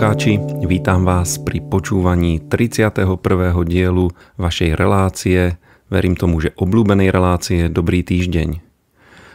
poslucháči, vítam vás pri počúvaní 31. dielu vašej relácie, verím tomu, že obľúbenej relácie Dobrý týždeň.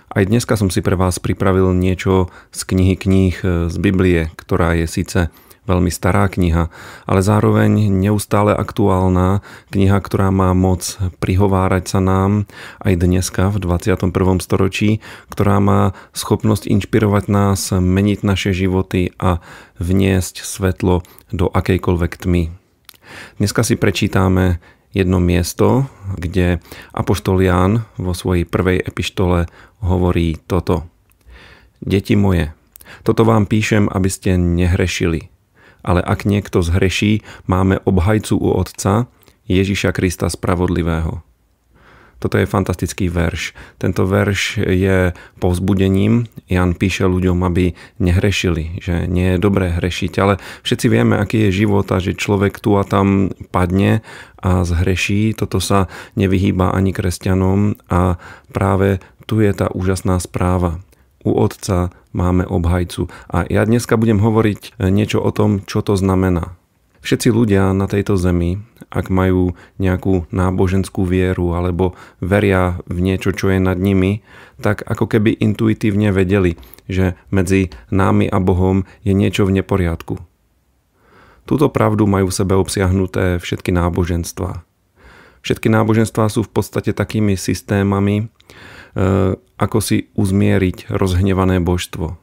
Aj dneska som si pre vás pripravil niečo z knihy kníh z Biblie, ktorá je síce veľmi stará kniha, ale zároveň neustále aktuálna kniha, ktorá má moc prihovárať sa nám aj dneska v 21. storočí, ktorá má schopnosť inšpirovať nás, meniť naše životy a vniesť svetlo do akejkoľvek tmy. Dneska si prečítame jedno miesto, kde Apoštol Ján vo svojej prvej epištole hovorí toto. Deti moje, toto vám píšem, aby ste nehrešili – ale ak niekto zhreší, máme obhajcu u Otca, Ježiša Krista Spravodlivého. Toto je fantastický verš. Tento verš je povzbudením. Jan píše ľuďom, aby nehrešili, že nie je dobré hrešiť, ale všetci vieme, aký je život a že človek tu a tam padne a zhreší. Toto sa nevyhýba ani kresťanom a práve tu je tá úžasná správa u otca máme obhajcu. A ja dneska budem hovoriť e, niečo o tom, čo to znamená. Všetci ľudia na tejto zemi, ak majú nejakú náboženskú vieru alebo veria v niečo, čo je nad nimi, tak ako keby intuitívne vedeli, že medzi námi a Bohom je niečo v neporiadku. Túto pravdu majú v sebe obsiahnuté všetky náboženstvá. Všetky náboženstvá sú v podstate takými systémami, Eh, ako si uzmieriť rozhnevané božstvo.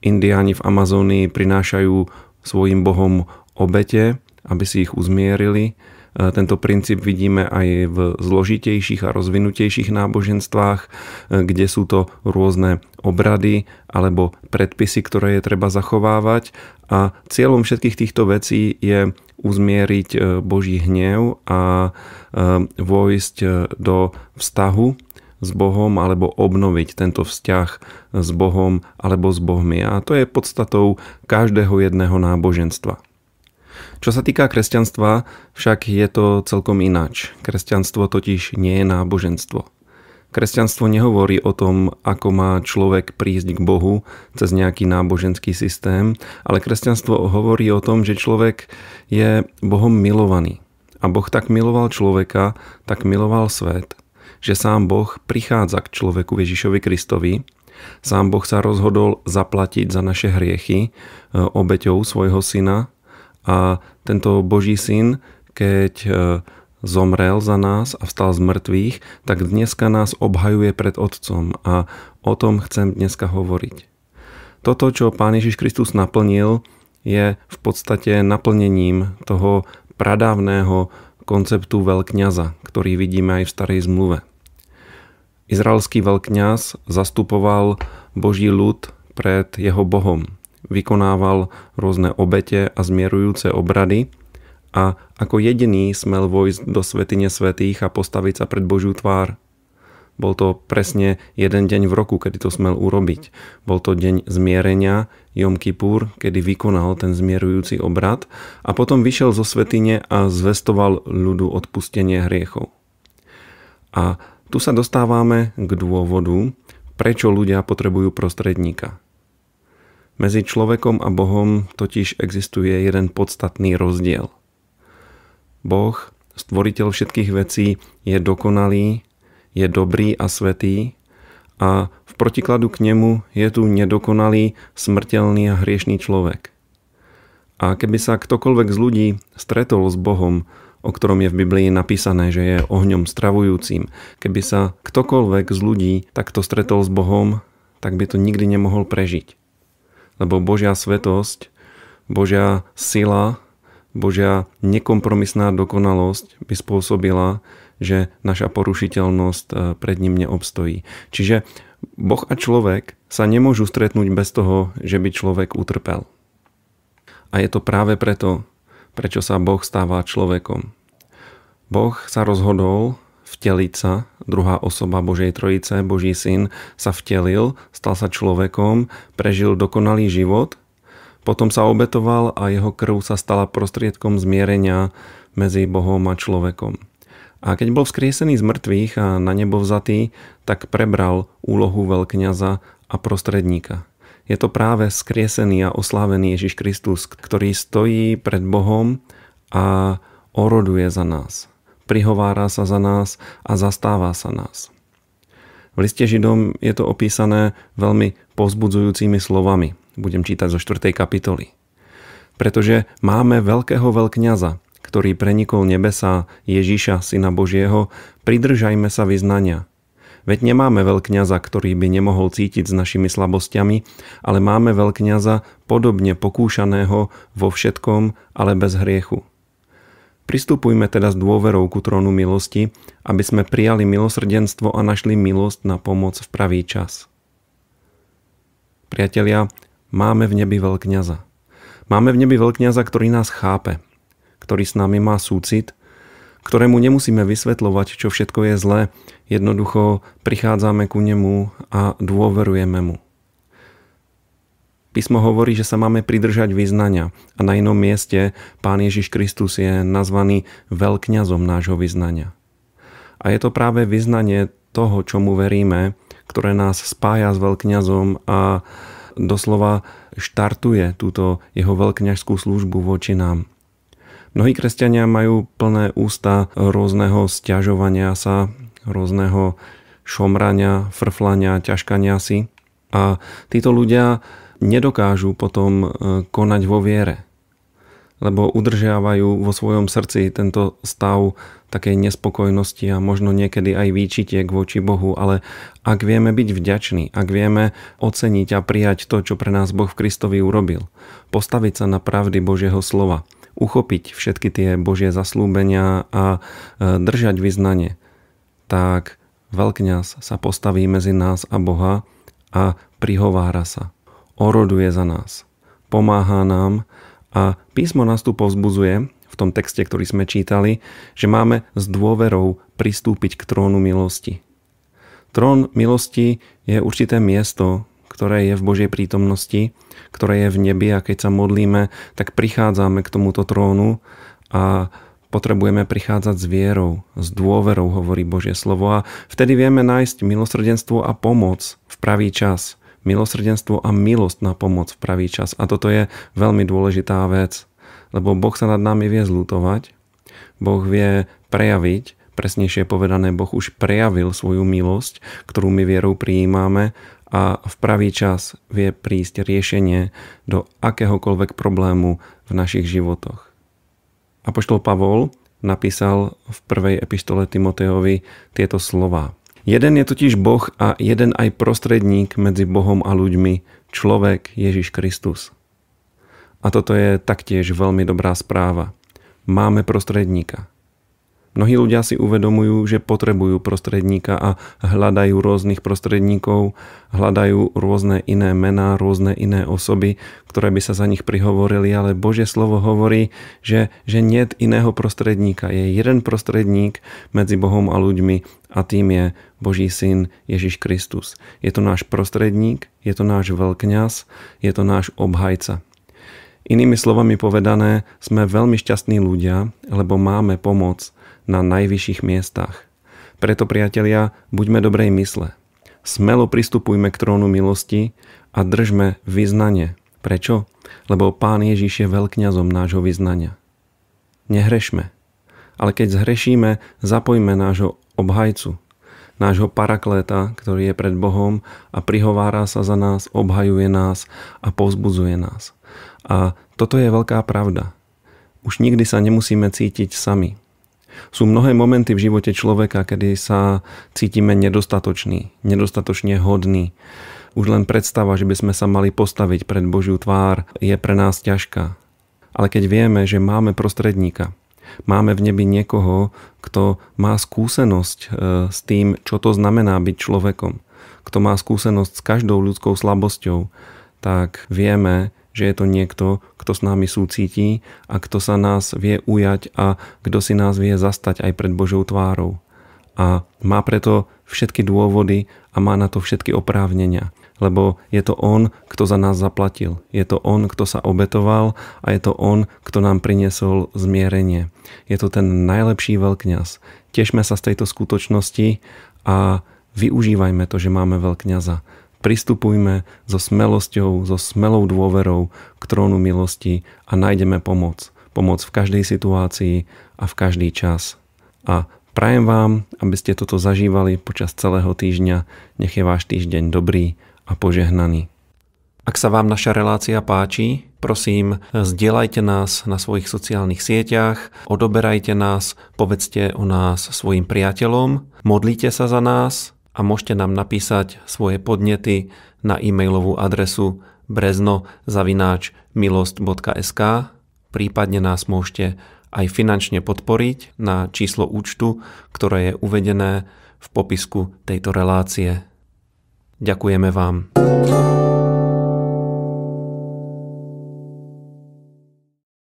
Indiáni v Amazónii prinášajú svojim bohom obete, aby si ich uzmierili. Eh, tento princíp vidíme aj v zložitejších a rozvinutejších náboženstvách, eh, kde sú to rôzne obrady alebo predpisy, ktoré je treba zachovávať. A cieľom všetkých týchto vecí je uzmieriť Boží hnev a vojsť do vztahu s Bohom alebo obnoviť tento vzťah s Bohom alebo s Bohmi. A to je podstatou každého jedného náboženstva. Čo sa týka kresťanstva, však je to celkom inač. Kresťanstvo totiž nie je náboženstvo. Kresťanstvo nehovorí o tom, ako má človek prísť k Bohu cez nejaký náboženský systém, ale kresťanstvo hovorí o tom, že človek je Bohom milovaný. A Boh tak miloval človeka, tak miloval svet, že sám Boh prichádza k človeku Ježišovi Kristovi, sám Boh sa rozhodol zaplatiť za naše hriechy e, obeťou svojho syna a tento Boží syn, keď e, zomrel za nás a vstal z mŕtvych, tak dneska nás obhajuje pred Otcom a o tom chcem dneska hovoriť. Toto, čo Pán Ježiš Kristus naplnil, je v podstate naplnením toho pradávneho konceptu veľkňaza, ktorý vidíme aj v starej zmluve. Izraelský veľkňaz zastupoval boží ľud pred jeho bohom. Vykonával rôzne obete a zmierujúce obrady a ako jediný smel vojsť do svetine svetých a postaviť sa pred Božiu tvár – bol to presne jeden deň v roku, kedy to smel urobiť. Bol to deň zmierenia, Jom Kippur, kedy vykonal ten zmierujúci obrad a potom vyšiel zo svetine a zvestoval ľudu odpustenie hriechov. A tu sa dostávame k dôvodu, prečo ľudia potrebujú prostredníka. Medzi človekom a Bohom totiž existuje jeden podstatný rozdiel. Boh, stvoriteľ všetkých vecí, je dokonalý je dobrý a svetý a v protikladu k nemu je tu nedokonalý, smrteľný a hriešný človek. A keby sa ktokoľvek z ľudí stretol s Bohom, o ktorom je v Biblii napísané, že je ohňom stravujúcim, keby sa ktokoľvek z ľudí takto stretol s Bohom, tak by to nikdy nemohol prežiť. Lebo Božia svetosť, Božia sila Božia nekompromisná dokonalosť by spôsobila, že naša porušiteľnosť e, pred ním neobstojí. Čiže Boh a človek sa nemôžu stretnúť bez toho, že by človek utrpel. A je to práve preto, prečo sa Boh stáva človekom. Boh sa rozhodol vteliť sa, druhá osoba Božej Trojice, Boží syn, sa vtelil, stal sa človekom, prežil dokonalý život potom sa obetoval a jeho krv sa stala prostriedkom zmierenia medzi Bohom a človekom. A keď bol vzkriesený z mŕtvych a na nebo vzatý, tak prebral úlohu veľkňaza a prostredníka. Je to práve skriesený a oslávený Ježiš Kristus, ktorý stojí pred Bohom a oroduje za nás. Prihovára sa za nás a zastáva sa nás. V liste Židom je to opísané veľmi pozbudzujúcimi slovami budem čítať zo 4. kapitoly. Pretože máme veľkého veľkňaza, ktorý prenikol nebesa Ježíša, Syna Božieho, pridržajme sa vyznania. Veď nemáme veľkňaza, ktorý by nemohol cítiť s našimi slabostiami, ale máme veľkňaza podobne pokúšaného vo všetkom, ale bez hriechu. Pristupujme teda s dôverou ku trónu milosti, aby sme prijali milosrdenstvo a našli milosť na pomoc v pravý čas. Priatelia, Máme v nebi veľkňaza. Máme v nebi veľkňaza, ktorý nás chápe, ktorý s nami má súcit, ktorému nemusíme vysvetľovať, čo všetko je zlé. Jednoducho prichádzame ku nemu a dôverujeme mu. Písmo hovorí, že sa máme pridržať vyznania a na inom mieste Pán Ježiš Kristus je nazvaný veľkňazom nášho vyznania. A je to práve vyznanie toho, čomu veríme, ktoré nás spája s veľkňazom a doslova štartuje túto jeho veľkňažskú službu voči nám. Mnohí kresťania majú plné ústa rôzneho stiažovania sa, rôzneho šomrania, frflania, ťažkania si. A títo ľudia nedokážu potom eh, konať vo viere lebo udržiavajú vo svojom srdci tento stav takej nespokojnosti a možno niekedy aj výčitiek voči Bohu, ale ak vieme byť vďační, ak vieme oceniť a prijať to, čo pre nás Boh v Kristovi urobil, postaviť sa na pravdy Božieho slova, uchopiť všetky tie Božie zaslúbenia a e, držať vyznanie, tak veľkňaz sa postaví medzi nás a Boha a prihovára sa, oroduje za nás, pomáha nám a písmo nás tu povzbudzuje v tom texte, ktorý sme čítali, že máme s dôverou pristúpiť k trónu milosti. Trón milosti je určité miesto, ktoré je v Božej prítomnosti, ktoré je v nebi a keď sa modlíme, tak prichádzame k tomuto trónu a potrebujeme prichádzať s vierou, s dôverou, hovorí Božie slovo a vtedy vieme nájsť milosrdenstvo a pomoc v pravý čas – milosrdenstvo a milosť na pomoc v pravý čas. A toto je veľmi dôležitá vec, lebo Boh sa nad nami vie zlutovať, Boh vie prejaviť, presnejšie povedané, Boh už prejavil svoju milosť, ktorú my vierou prijímame a v pravý čas vie prísť riešenie do akéhokoľvek problému v našich životoch. Apoštol Pavol napísal v prvej epištole Timoteovi tieto slova. Jeden je totiž Boh a jeden aj prostredník medzi Bohom a ľuďmi, človek Ježiš Kristus. A toto je taktiež veľmi dobrá správa. Máme prostredníka. Mnohí ľudia si uvedomujú, že potrebujú prostredníka a hľadajú rôznych prostredníkov, hľadajú rôzne iné mená, rôzne iné osoby, ktoré by sa za nich prihovorili, ale Božie slovo hovorí, že, že nie iného prostredníka. Je jeden prostredník medzi Bohom a ľuďmi a tým je Boží syn Ježiš Kristus. Je to náš prostredník, je to náš veľkňaz, je to náš obhajca. Inými slovami povedané, sme veľmi šťastní ľudia, lebo máme pomoc, na najvyšších miestach. Preto, priatelia, buďme dobrej mysle. Smelo pristupujme k trónu milosti a držme vyznanie. Prečo? Lebo Pán Ježiš je veľkňazom nášho vyznania. Nehrešme. Ale keď zhrešíme, zapojme nášho obhajcu, nášho parakléta, ktorý je pred Bohom a prihovára sa za nás, obhajuje nás a povzbudzuje nás. A toto je veľká pravda. Už nikdy sa nemusíme cítiť sami sú mnohé momenty v živote človeka, kedy sa cítime nedostatočný, nedostatočne hodný. Už len predstava, že by sme sa mali postaviť pred Božiu tvár, je pre nás ťažká. Ale keď vieme, že máme prostredníka, máme v nebi niekoho, kto má skúsenosť e, s tým, čo to znamená byť človekom, kto má skúsenosť s každou ľudskou slabosťou, tak vieme, že je to niekto, kto s nami súcíti a kto sa nás vie ujať a kto si nás vie zastať aj pred Božou tvárou. A má preto všetky dôvody a má na to všetky oprávnenia. Lebo je to On, kto za nás zaplatil. Je to On, kto sa obetoval a je to On, kto nám priniesol zmierenie. Je to ten najlepší veľkňaz. Tešme sa z tejto skutočnosti a využívajme to, že máme veľkňaza Pristupujme so smelosťou, so smelou dôverou k trónu milosti a nájdeme pomoc. Pomoc v každej situácii a v každý čas. A prajem vám, aby ste toto zažívali počas celého týždňa. Nech je váš týždeň dobrý a požehnaný. Ak sa vám naša relácia páči, prosím, zdieľajte nás na svojich sociálnych sieťach, odoberajte nás, povedzte o nás svojim priateľom, modlite sa za nás a môžete nám napísať svoje podnety na e-mailovú adresu brezno-milost.sk prípadne nás môžete aj finančne podporiť na číslo účtu, ktoré je uvedené v popisku tejto relácie. Ďakujeme vám.